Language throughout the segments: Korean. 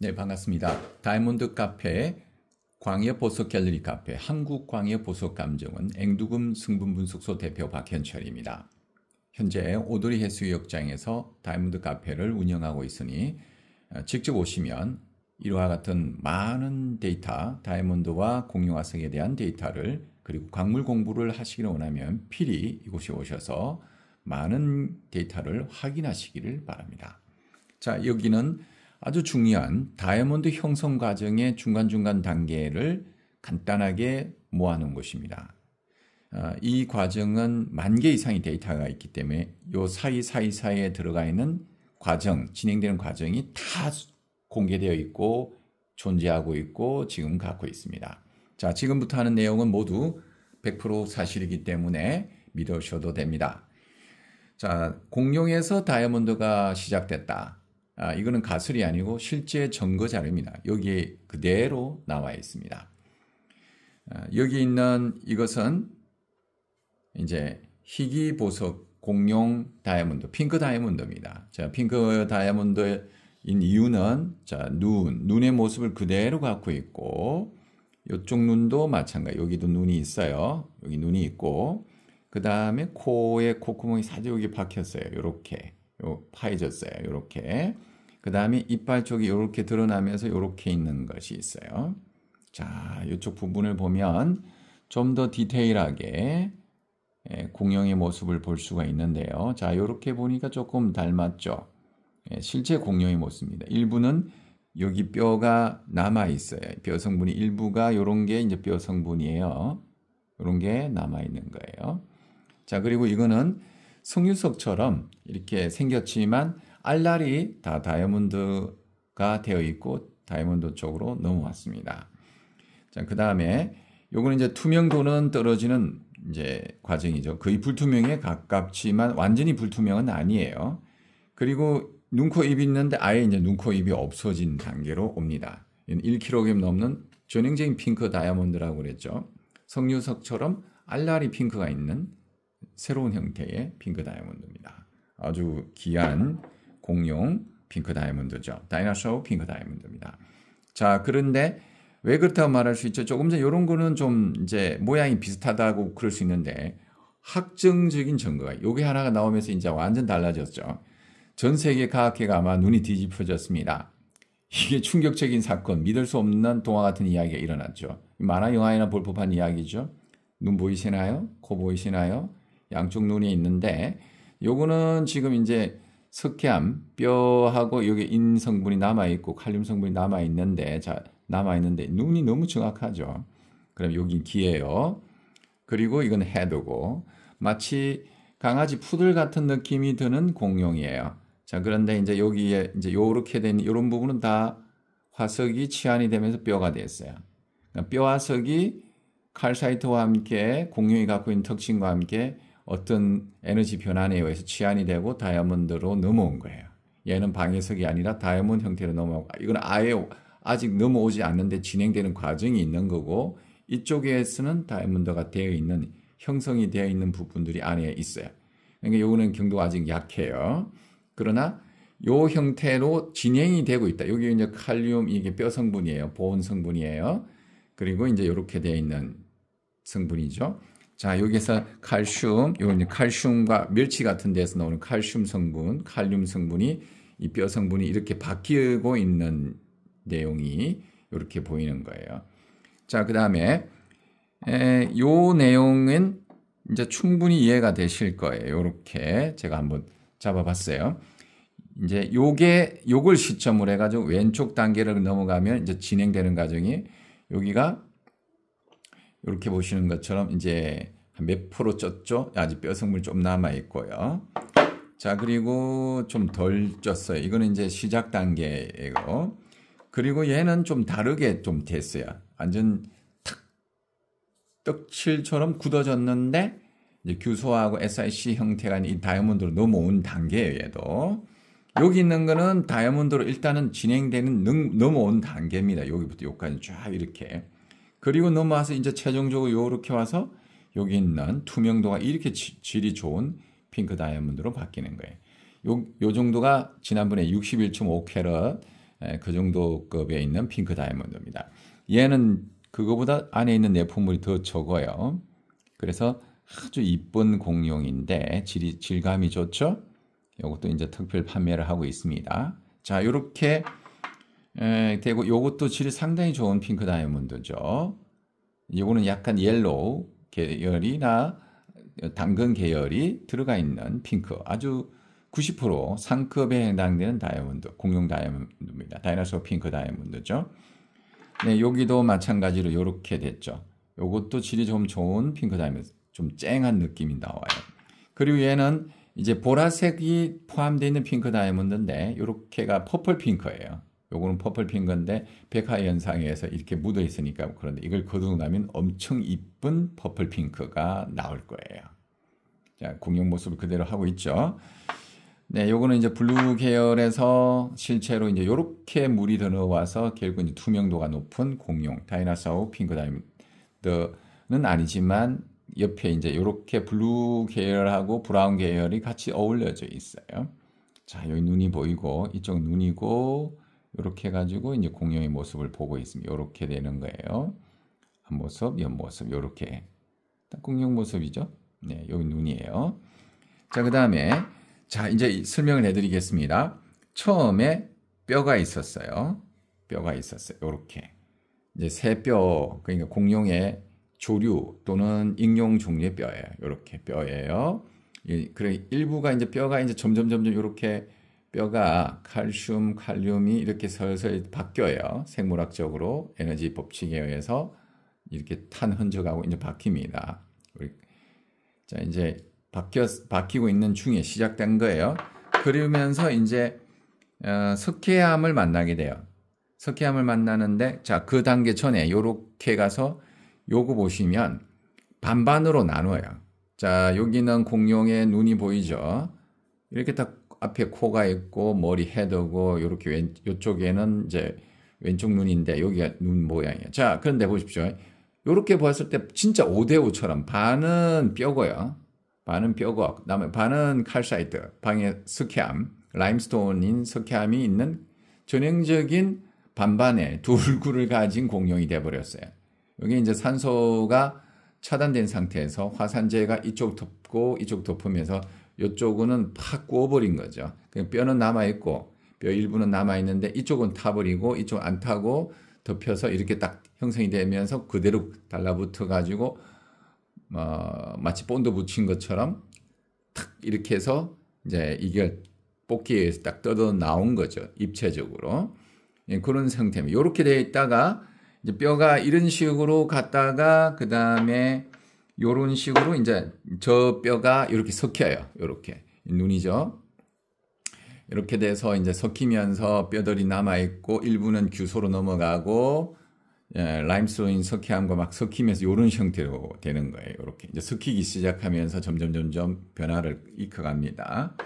네, 반갑습니다. 다이몬드 카페 광해 보석 갤러리 카페 한국 광해 보석 감정은 앵두금 승분 분석소 대표 박현철입니다. 현재 오도리 해수욕장에서 다이몬드 카페를 운영하고 있으니 어, 직접 오시면 이와 같은 많은 데이터, 다이몬드와 공룡화성에 대한 데이터를 그리고 광물 공부를 하시기를 원하면 필히 이곳에 오셔서 많은 데이터를 확인하시기를 바랍니다. 자, 여기는 아주 중요한 다이아몬드 형성 과정의 중간중간 단계를 간단하게 모아놓은 것입니다. 아, 이 과정은 만 개 이상의 데이터가 있기 때문에 이 사이 사이 사이에 들어가 있는 과정, 진행되는 과정이 다 공개되어 있고 존재하고 있고 지금 갖고 있습니다. 자, 지금부터 하는 내용은 모두 100% 사실이기 때문에 믿으셔도 됩니다. 자, 공룡에서 다이아몬드가 시작됐다. 아, 이거는 가설이 아니고 실제 증거 자료입니다. 여기에 그대로 나와 있습니다. 아, 여기 있는 이것은 이제 희귀 보석 공룡 다이아몬드, 핑크 다이아몬드입니다. 자, 핑크 다이아몬드인 이유는 자, 눈, 눈의 모습을 그대로 갖고 있고 이쪽 눈도 마찬가지. 여기도 눈이 있어요. 여기 눈이 있고 그 다음에 코에 콧구멍이 사지 여기 박혔어요. 이렇게 파헤졌어요. 이렇게 그 다음에 이빨 쪽이 이렇게 드러나면서 이렇게 있는 것이 있어요. 자, 이쪽 부분을 보면 좀 더 디테일하게 예, 공룡의 모습을 볼 수가 있는데요. 자, 이렇게 보니까 조금 닮았죠. 예, 실제 공룡의 모습입니다. 일부는 여기 뼈가 남아 있어요. 뼈 성분이 일부가 이런 게 이제 뼈 성분이에요. 이런 게 남아 있는 거예요. 자, 그리고 이거는 성유석처럼 이렇게 생겼지만 알날이 다 다이아몬드가 되어 있고 다이아몬드 쪽으로 넘어왔습니다. 자, 그 다음에 요거는 이제 투명도는 떨어지는 이제 과정이죠. 거의 불투명에 가깝지만 완전히 불투명은 아니에요. 그리고 눈, 코, 입이 있는데 아예 이제 눈, 코, 입이 없어진 단계로 옵니다. 1kg 넘는 전형적인 핑크 다이아몬드라고 그랬죠. 석류석처럼 알라리 핑크가 있는 새로운 형태의 핑크 다이아몬드입니다. 아주 귀한 공룡 핑크 다이아몬드죠. 다이나쇼 핑크 다이아몬드입니다. 자, 그런데 왜 그렇다고 말할 수 있죠? 조금 전에 이런 거는 좀 이제 모양이 비슷하다고 그럴 수 있는데 학증적인 증거가 요게 하나가 나오면서 이제 완전 달라졌죠. 전 세계 과학계가 아마 눈이 뒤집혀졌습니다. 이게 충격적인 사건, 믿을 수 없는 동화 같은 이야기가 일어났죠. 만화 영화에나 볼 법한 이야기죠. 눈 보이시나요? 코 보이시나요? 양쪽 눈이 있는데 요거는 지금 이제 석회암 뼈하고 여기 인 성분이 남아 있고 칼륨 성분이 남아 있는데 자 남아 있는데 눈이 너무 정확하죠. 그럼 여기 귀예요. 그리고 이건 헤드고 마치 강아지 푸들 같은 느낌이 드는 공룡이에요. 자 그런데 이제 여기에 이제 요렇게 된이런 부분은 다 화석이 치안이 되면서 뼈가 됐어요. 그러니까 뼈화 석이 칼사이트와 함께 공룡이 갖고 있는 특징과 함께 어떤 에너지 변환에 의해서 치한이 되고 다이아몬드로 넘어온 거예요. 얘는 방해석이 아니라 다이아몬드 형태로 넘어오고 이건 아예 아직 넘어오지 않는데 진행되는 과정이 있는 거고 이쪽에서는 다이아몬드가 되어 있는 형성이 되어 있는 부분들이 안에 있어요. 그러니까 요거는 경도가 아직 약해요. 그러나 요 형태로 진행이 되고 있다. 여기 이제 칼륨 이게 뼈 성분이에요. 보온 성분이에요. 그리고 이제 이렇게 되어 있는 성분이죠. 자, 여기서 칼슘, 요건 칼슘과 멸치 같은 데서 나오는 칼슘 성분, 칼륨 성분이 이 뼈 성분이 이렇게 바뀌고 있는 내용이 이렇게 보이는 거예요. 자, 그 다음에 요 내용은 이제 충분히 이해가 되실 거예요. 이렇게 제가 한번 잡아봤어요. 이제 요게 요걸 시점으로 해가지고 왼쪽 단계를 넘어가면 이제 진행되는 과정이 여기가 이렇게 보시는 것처럼 이제 몇 프로 쪘죠? 아직 뼈성물좀 남아 있고요. 자 그리고 좀 덜 쪘어요. 이거는 이제 시작 단계이고 그리고 얘는 좀 다르게 좀 됐어요. 완전 탁 떡칠처럼 굳어졌는데 이제 규소하고 SIC 형태가 이 다이아몬드로 넘어온 단계예요. 얘도 여기 있는 거는 다이아몬드로 일단은 진행되는 넘어온 단계입니다. 여기부터 여기까지 쫙 이렇게. 그리고 넘어와서 이제 최종적으로 이렇게 와서 여기 있는 투명도가 이렇게 지, 질이 좋은 핑크 다이아몬드로 바뀌는 거예요. 요, 요 정도가 지난번에 61.5캐럿 그 정도 급에 있는 핑크 다이아몬드입니다. 얘는 그거보다 안에 있는 내품물이 더 적어요. 그래서 아주 이쁜 공룡인데 질, 질감이 좋죠? 이것도 이제 특별 판매를 하고 있습니다. 자, 이렇게 에, 예, 되고 요것도 질이 상당히 좋은 핑크 다이아몬드죠. 요거는 약간 옐로우 계열이나 당근 계열이 들어가 있는 핑크. 아주 90% 상급에 해당되는 다이아몬드, 공룡 다이아몬드입니다. 다이너소 핑크 다이아몬드죠. 네, 여기도 마찬가지로 이렇게 됐죠. 요것도 질이 좀 좋은 핑크 다이아몬드, 좀 쨍한 느낌이 나와요. 그리고 얘는 이제 보라색이 포함되어 있는 핑크 다이아몬드인데 요렇게가 퍼플 핑크예요. 요거는 퍼플 핑거인데 백화 현상에서 이렇게 묻어 있으니까 그런데 이걸 거두고 나면 엄청 이쁜 퍼플 핑크가 나올 거예요. 자, 공룡 모습을 그대로 하고 있죠. 네, 요거는 이제 블루 계열에서 실제로 이제 요렇게 물이 들어와서 결국 이제 투명도가 높은 공룡 다이나사우 핑크 다이먼드는 아니지만 옆에 이제 요렇게 블루 계열하고 브라운 계열이 같이 어울려져 있어요. 자, 여기 눈이 보이고 이쪽 눈이고 이렇게 해가지고 이제 공룡의 모습을 보고 있습니다. 이렇게 되는 거예요. 앞모습, 옆모습 이렇게 딱 공룡 모습이죠. 네, 여기 눈이에요. 자, 그 다음에 자 이제 설명을 해드리겠습니다. 처음에 뼈가 있었어요. 뼈가 있었어요. 이렇게 이제 새 뼈, 그러니까 공룡의 조류 또는 익룡 종류의 뼈예요. 이렇게 뼈예요. 그래 일부가 이제 뼈가 이제 점점 점점 이렇게 뼈가 칼슘, 칼륨이 이렇게 서서히 바뀌어요. 생물학적으로 에너지 법칙에 의해서 이렇게 탄 흔적하고 이제 바뀝니다. 우리 자 이제 바뀌어 바뀌고 있는 중에 시작된 거예요. 그러면서 이제 어, 석회암을 만나게 돼요. 석회암을 만나는데 자 그 단계 전에 요렇게 가서 요거 보시면 반반으로 나눠요. 자 여기는 공룡의 눈이 보이죠. 이렇게 딱 앞에 코가 있고 머리 헤드고 이렇게 왼 요쪽에는 이제 왼쪽 눈인데 여기가 눈 모양이에요. 자, 그런데 보십시오. 이렇게 봤을 때 진짜 오대 5처럼 반은 뼈고요. 반은 뼈고 그다음에 반은 칼사이트, 방에 석회암, 라임스톤인 석회암이 있는 전형적인 반반의 두 얼굴을 가진 공룡이 돼 버렸어요. 여기 이제 산소가 차단된 상태에서 화산재가 이쪽 덮고 이쪽 덮으면서 이쪽은 팍 구워버린 거죠. 뼈는 남아있고 뼈 일부는 남아있는데 이쪽은 타버리고 이쪽 안 타고 덮여서 이렇게 딱 형성이 되면서 그대로 달라붙어 가지고 어, 마치 본드 붙인 것처럼 탁 이렇게 해서 이제 이게 뽑기에 의해서 딱떠어 나온 거죠. 입체적으로. 예, 그런 상태입니다. 이렇게 되어 있다가 이제 뼈가 이런 식으로 갔다가 그 다음에 요런 식으로 이제 저 뼈가 이렇게 섞여요. 이렇게 눈이죠. 이렇게 돼서 이제 섞이면서 뼈들이 남아 있고 일부는 규소로 넘어가고 예, 라임스톤 석회암과 막 섞이면서 이런 형태로 되는 거예요. 이렇게 이제 섞이기 시작하면서 점점 점점 변화를 익혀갑니다.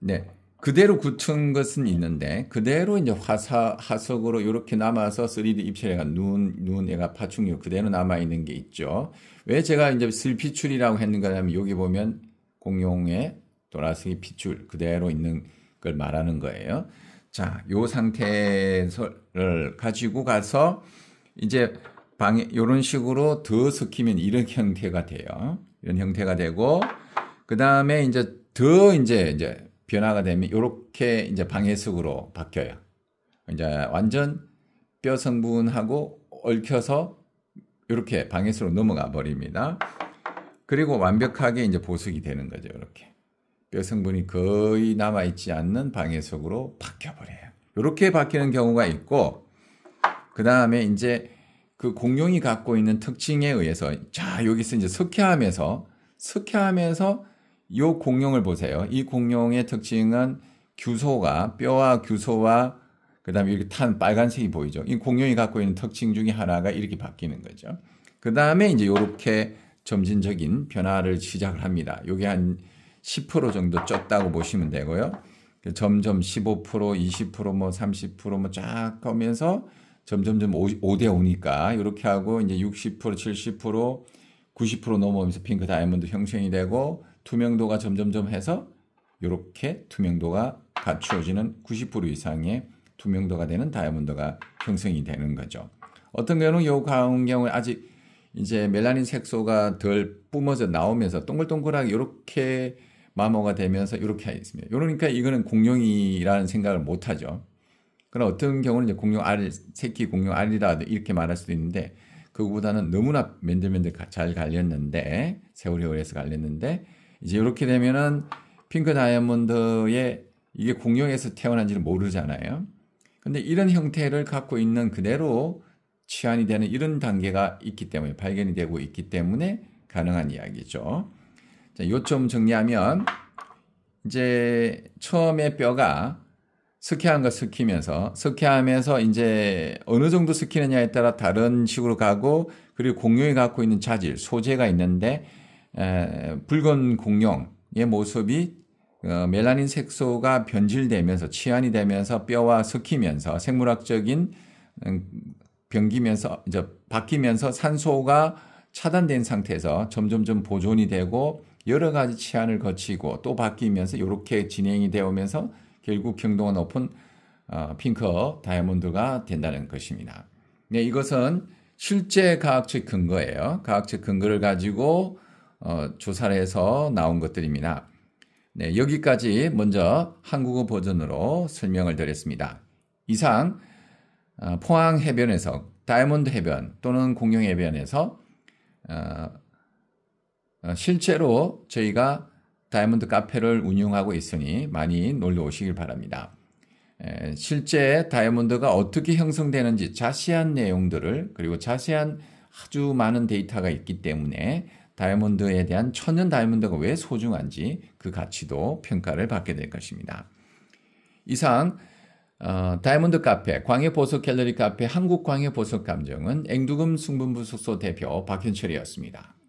네, 그대로 굳은 것은 있는데 그대로 이제 화사 화석으로 이렇게 남아서 3D 입체가 눈 눈에가 파충류 그대로 남아 있는 게 있죠. 왜 제가 이제 슬피출이라고 했는가하면 여기 보면 공룡의 도라스의피출 그대로 있는 걸 말하는 거예요. 자, 이 상태를 가지고 가서 이제 방에 이런 식으로 더 섞이면 이런 형태가 돼요. 이런 형태가 되고 그다음에 이제 더 이제 이제 변화가 되면 이렇게 이제 방해석으로 바뀌어요. 이제 완전 뼈 성분하고 얽혀서 이렇게 방해석으로 넘어가 버립니다. 그리고 완벽하게 이제 보석이 되는 거죠. 이렇게 뼈 성분이 거의 남아 있지 않는 방해석으로 바뀌어 버려요. 이렇게 바뀌는 경우가 있고 그 다음에 이제 그 공룡이 갖고 있는 특징에 의해서 자 여기서 이제 석회암에서석회암에서 이 공룡을 보세요. 이 공룡의 특징은 규소가 뼈와 규소와 그다음에 이렇게 탄 빨간색이 보이죠. 이 공룡이 갖고 있는 특징 중에 하나가 이렇게 바뀌는 거죠. 그다음에 이제 이렇게 점진적인 변화를 시작을 합니다. 요게 한 10% 정도 쪘다고 보시면 되고요. 점점 15%, 20%뭐 30%뭐쫙 하면서 점점점 5대 5니까 이렇게 하고 이제 60%, 70%, 90% 넘어오면서 핑크 다이아몬드 형성이 되고 투명도가 점점점 해서 이렇게 투명도가 갖추어지는 90% 이상의 투명도가 되는 다이아몬드가 형성이 되는 거죠. 어떤 경우는 요 같은 경우에 아직 이제 멜라닌 색소가 덜 뿜어져 나오면서 동글동글하게 이렇게 마모가 되면서 이렇게 있습니다. 그러니까 이거는 공룡이라는 생각을 못 하죠. 그러나 어떤 경우는 이제 공룡 알, 새끼 공룡 알이라 이렇게 말할 수도 있는데 그거보다는 너무나 맨들맨들 잘 갈렸는데 세월이 오래서 갈렸는데 이제 이렇게 되면은 핑크 다이아몬드의 이게 공룡에서 태어난지를 모르잖아요. 근데 이런 형태를 갖고 있는 그대로 치환이 되는 이런 단계가 있기 때문에 발견이 되고 있기 때문에 가능한 이야기죠. 자, 요점 정리하면 이제 처음에 뼈가 석회암과 스키면서 석회암에서 이제 어느 정도 스키느냐에 따라 다른 식으로 가고 그리고 공룡이 갖고 있는 자질 소재가 있는데 에, 붉은 공룡의 모습이 어, 멜라닌 색소가 변질되면서 치안이 되면서 뼈와 섞이면서 생물학적인 음, 변기면서 이제 바뀌면서 산소가 차단된 상태에서 점점점 보존이 되고 여러 가지 치안을 거치고 또 바뀌면서 이렇게 진행이 되면서 결국 경도가 높은 어, 핑크 다이아몬드가 된다는 것입니다. 네, 이것은 실제 과학적 근거예요. 과학적 근거를 가지고 어, 조사를 해서 나온 것들입니다. 네, 여기까지 먼저 한국어 버전으로 설명을 드렸습니다. 이상 어, 포항 해변에서 다이아몬드 해변 또는 공룡 해변에서 어, 어, 실제로 저희가 다이아몬드 카페를 운영하고 있으니 많이 놀러 오시길 바랍니다. 에, 실제 다이아몬드가 어떻게 형성되는지 자세한 내용들을 그리고 자세한 아주 많은 데이터가 있기 때문에 다이아몬드에 대한 천연 다이아몬드가 왜 소중한지 그 가치도 평가를 받게 될 것입니다. 이상 어, 다이아몬드 카페, 광해 보석 갤러리 카페, 한국 광해 보석 감정은 앵두금 승분부속소 대표 박현철이었습니다.